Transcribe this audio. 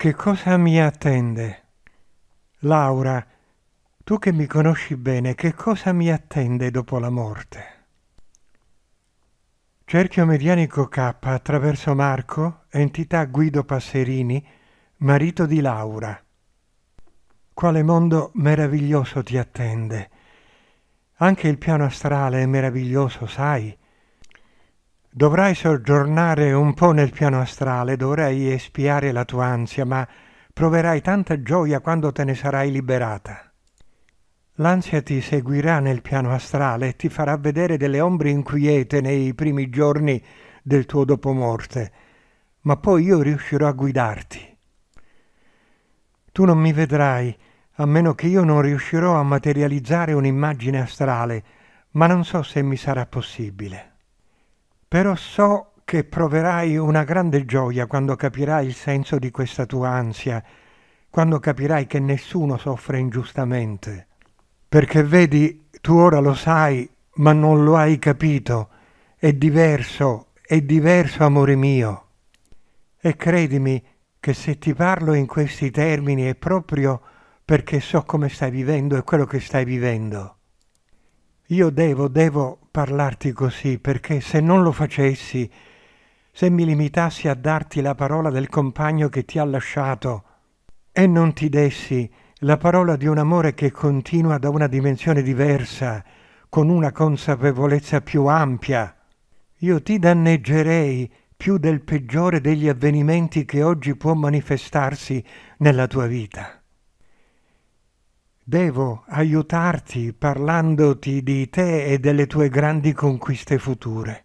Che cosa mi attende? Laura, tu che mi conosci bene, che cosa mi attende dopo la morte? Cerchio Medianico K attraverso Marco, entità Guido Passerini, marito di Laura. Quale mondo meraviglioso ti attende? Anche il piano astrale è meraviglioso, sai? Dovrai soggiornare un po' nel piano astrale, dovrai espiare la tua ansia, ma proverai tanta gioia quando te ne sarai liberata. L'ansia ti seguirà nel piano astrale e ti farà vedere delle ombre inquiete nei primi giorni del tuo dopomorte, ma poi io riuscirò a guidarti. Tu non mi vedrai, a meno che io non riuscirò a materializzare un'immagine astrale, ma non so se mi sarà possibile però so che proverai una grande gioia quando capirai il senso di questa tua ansia, quando capirai che nessuno soffre ingiustamente. Perché vedi, tu ora lo sai, ma non lo hai capito. È diverso, è diverso, amore mio. E credimi che se ti parlo in questi termini è proprio perché so come stai vivendo e quello che stai vivendo. Io devo, devo parlarti così, perché se non lo facessi, se mi limitassi a darti la parola del compagno che ti ha lasciato e non ti dessi la parola di un amore che continua da una dimensione diversa, con una consapevolezza più ampia, io ti danneggerei più del peggiore degli avvenimenti che oggi può manifestarsi nella tua vita. Devo aiutarti parlandoti di te e delle tue grandi conquiste future.